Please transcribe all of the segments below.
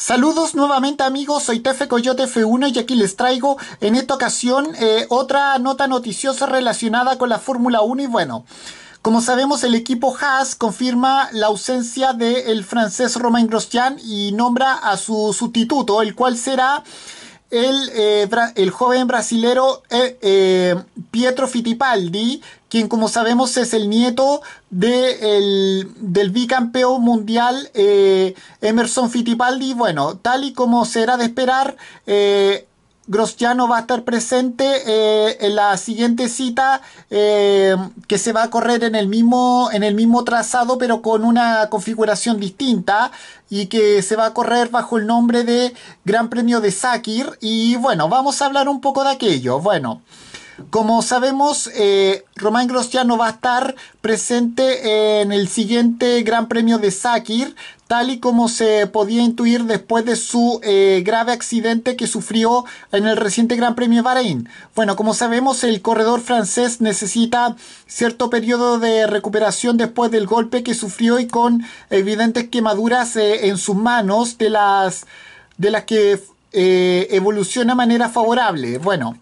Saludos nuevamente amigos, soy Tefe Coyote F1 y aquí les traigo en esta ocasión eh, otra nota noticiosa relacionada con la Fórmula 1 y bueno, como sabemos el equipo Haas confirma la ausencia del francés Romain Grosjean y nombra a su sustituto, el cual será el, eh, el joven brasilero eh, eh, Pietro Fittipaldi, quien como sabemos es el nieto de del bicampeón mundial eh, Emerson Fittipaldi. Bueno, tal y como será de esperar, no va a estar presente eh, en la siguiente cita eh, que se va a correr en el mismo en el mismo trazado pero con una configuración distinta y que se va a correr bajo el nombre de Gran Premio de Sakir y bueno vamos a hablar un poco de aquello bueno como sabemos, eh, Román Grosjean no va a estar presente en el siguiente Gran Premio de Sakir, tal y como se podía intuir después de su eh, grave accidente que sufrió en el reciente Gran Premio de Bahrein. Bueno, como sabemos, el corredor francés necesita cierto periodo de recuperación después del golpe que sufrió y con evidentes quemaduras eh, en sus manos de las, de las que eh, evoluciona de manera favorable. Bueno.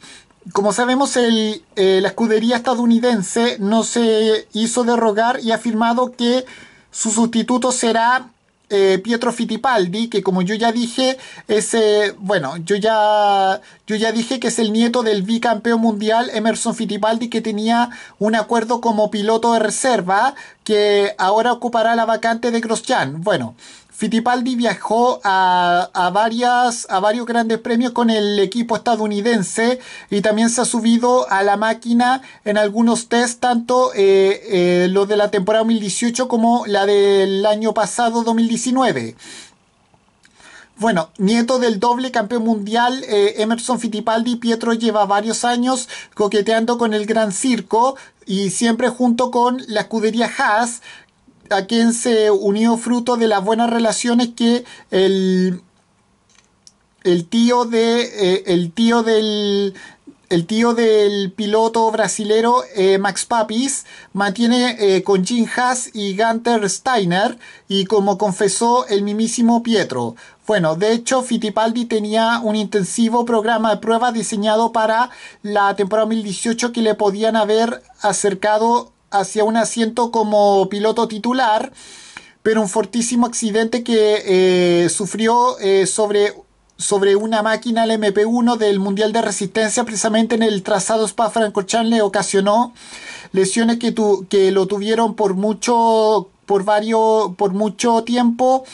Como sabemos, el, eh, la escudería estadounidense no se hizo derrogar y ha afirmado que su sustituto será eh, Pietro Fittipaldi, que como yo ya dije, es, eh, bueno, yo ya, yo ya dije que es el nieto del bicampeón mundial Emerson Fittipaldi, que tenía un acuerdo como piloto de reserva, que ahora ocupará la vacante de Grosjean. Bueno, Fittipaldi viajó a, varias, a varios grandes premios con el equipo estadounidense y también se ha subido a la máquina en algunos tests. tanto eh, eh, los de la temporada 2018 como la del año pasado 2019. Bueno, nieto del doble campeón mundial, eh, Emerson Fittipaldi, Pietro lleva varios años coqueteando con el gran circo y siempre junto con la escudería Haas, a quien se unió fruto de las buenas relaciones que el, el tío de eh, el tío del el tío del piloto brasilero eh, Max Papis mantiene eh, con Jim Haas y Gunther Steiner y como confesó el mismísimo Pietro. Bueno, de hecho Fittipaldi tenía un intensivo programa de pruebas diseñado para la temporada 2018 que le podían haber acercado hacia un asiento como piloto titular, pero un fortísimo accidente que eh, sufrió eh, sobre, sobre una máquina, el MP1 del Mundial de Resistencia, precisamente en el trazado Spa-Francorchamps, le ocasionó lesiones que, que lo tuvieron por mucho, por varios, por mucho tiempo.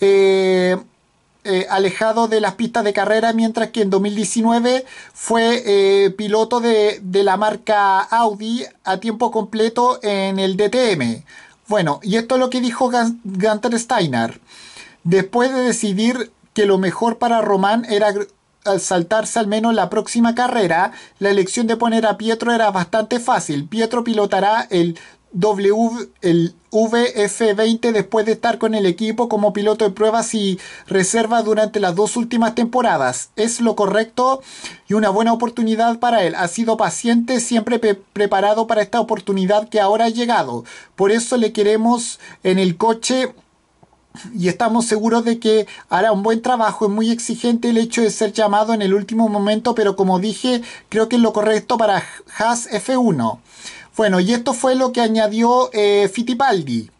Eh, eh, alejado de las pistas de carrera, mientras que en 2019 fue eh, piloto de, la marca Audi a tiempo completo en el DTM. Bueno, y esto es lo que dijo Gunther Steiner. Después de decidir que lo mejor para Román era saltarse al menos la próxima carrera, la elección de poner a Pietro era bastante fácil. Pietro pilotará el W, el VF20 después de estar con el equipo como piloto de pruebas y reserva durante las dos últimas temporadas. Es lo correcto y una buena oportunidad para él. Ha sido paciente, siempre preparado para esta oportunidad que ahora ha llegado. Por eso le queremos en el coche y estamos seguros de que hará un buen trabajo. Es muy exigente el hecho de ser llamado en el último momento, pero como dije, creo que es lo correcto para Haas F1. Bueno, y esto fue lo que añadió eh, Fittipaldi.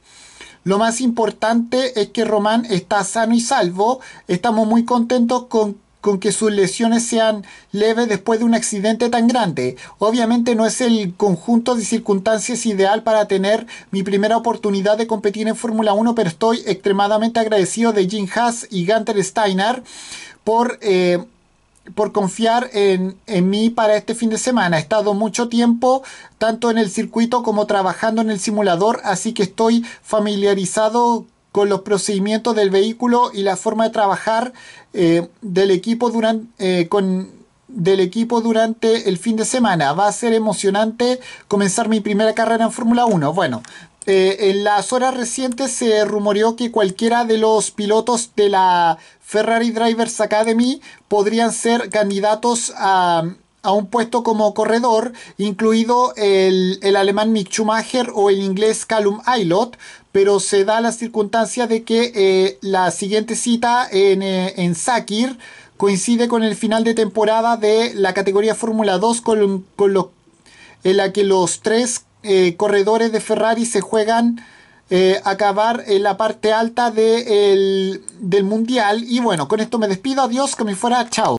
Lo más importante es que Román está sano y salvo. Estamos muy contentos con, que sus lesiones sean leves después de un accidente tan grande. Obviamente no es el conjunto de circunstancias ideal para tener mi primera oportunidad de competir en Fórmula 1, pero estoy extremadamente agradecido de Jim Haas y Gunter Steiner por... Eh, por confiar en, mí para este fin de semana. He estado mucho tiempo tanto en el circuito como trabajando en el simulador, así que estoy familiarizado con los procedimientos del vehículo y la forma de trabajar eh, del, equipo durante, eh, del equipo durante el fin de semana. Va a ser emocionante comenzar mi primera carrera en Fórmula 1. Bueno, eh, en las horas recientes se rumoreó que cualquiera de los pilotos de la Ferrari Drivers Academy podrían ser candidatos a, un puesto como corredor, incluido el, alemán Mick Schumacher o el inglés Callum Aylot, pero se da la circunstancia de que eh, la siguiente cita eh, en, Sakir coincide con el final de temporada de la categoría Fórmula 2 con, los en la que los tres eh, corredores de Ferrari se juegan eh, acabar en la parte alta del mundial. Y bueno, con esto me despido. Adiós, que me fuera. Chao.